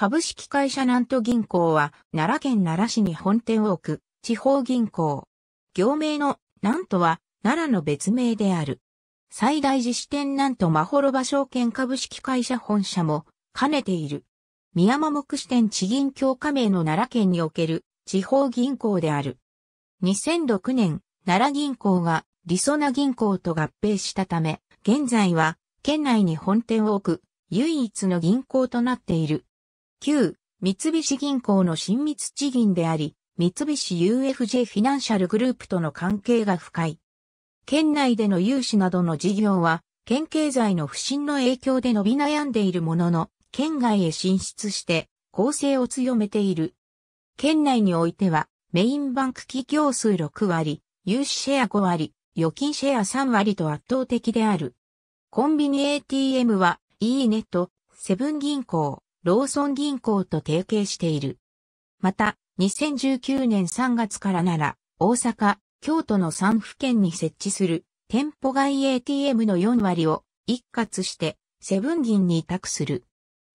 株式会社南都銀行は、奈良県奈良市に本店を置く、地方銀行。行名の南都は、奈良の別名である。最大自支店南都まほろば証券株式会社本社も、兼ねている。宮間目支店地銀協加盟の奈良県における、地方銀行である。2006年、奈良銀行が、りそな銀行と合併したため、現在は、県内に本店を置く、唯一の銀行となっている。9、三菱銀行の親密地銀であり、三菱 UFJ フィナンシャルグループとの関係が深い。県内での融資などの事業は、県経済の不振の影響で伸び悩んでいるものの、県外へ進出して、構成を強めている。県内においては、メインバンク企業数6割、融資シェア5割、預金シェア3割と圧倒的である。コンビニ ATM は、E ネット、セブン銀行、ローソン銀行と提携している。また、2019年3月からなら、大阪、京都の3府県に設置する店舗外 ATM の4割を一括してセブン銀に委託する。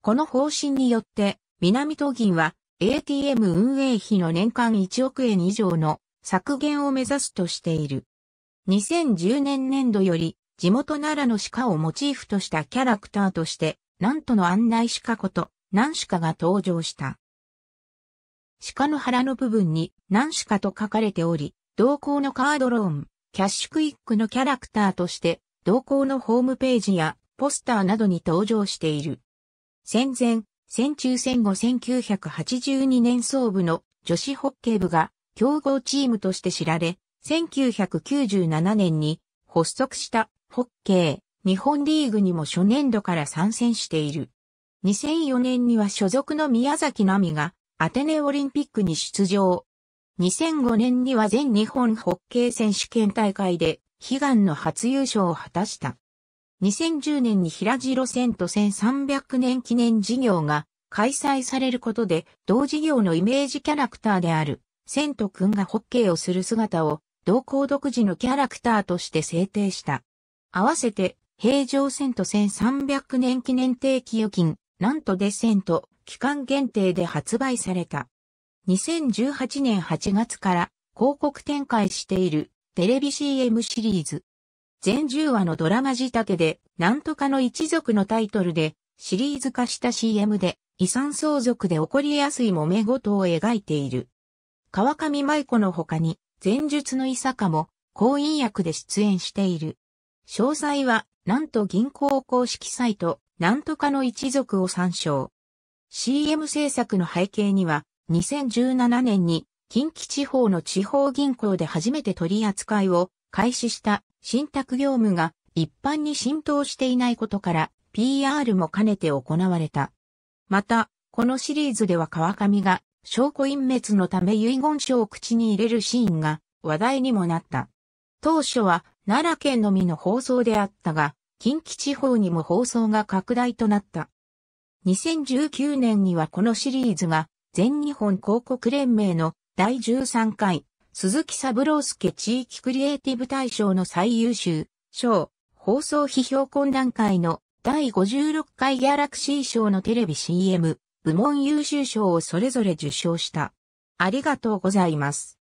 この方針によって、南東銀は ATM 運営費の年間1億円以上の削減を目指すとしている。2010年年度より地元奈良の鹿をモチーフとしたキャラクターとしてんとの案内鹿こと、何鹿が登場した。鹿の腹の部分に何鹿と書かれており、同行のカードローン、キャッシュクイックのキャラクターとして、同行のホームページやポスターなどに登場している。戦前、戦中戦後1982年総部の女子ホッケー部が強豪チームとして知られ、1997年に発足したホッケー日本リーグにも初年度から参戦している。2004年には所属の宮崎奈美がアテネオリンピックに出場。2005年には全日本ホッケー選手権大会で悲願の初優勝を果たした。2010年に平城線と1300年記念事業が開催されることで、同事業のイメージキャラクターである、千とくんがホッケーをする姿を、同行独自のキャラクターとして制定した。合わせて平常遷と1300年記念定期預金、なんとで遷と期間限定で発売された。2018年8月から広告展開しているテレビ CM シリーズ。全10話のドラマ仕立てで、なんとかの一族のタイトルで、シリーズ化した CM で、遺産相続で起こりやすい揉め事を描いている。川上舞子の他に、前述の伊坂も、婚姻役で出演している。詳細は、なんと銀行公式サイト、なんとかの一族を参照。CM 制作の背景には、2017年に近畿地方の地方銀行で初めて取り扱いを開始した信託業務が一般に浸透していないことから PR も兼ねて行われた。また、このシリーズでは川上が証拠隠滅のため遺言書を口に入れるシーンが話題にもなった。当初は奈良県のみの放送であったが、近畿地方にも放送が拡大となった。2019年にはこのシリーズが全日本広告連盟の第13回鈴木三郎介地域クリエイティブ大賞の最優秀賞放送批評懇談会の第56回ギャラクシー賞のテレビ CM 部門優秀賞をそれぞれ受賞した。ありがとうございます。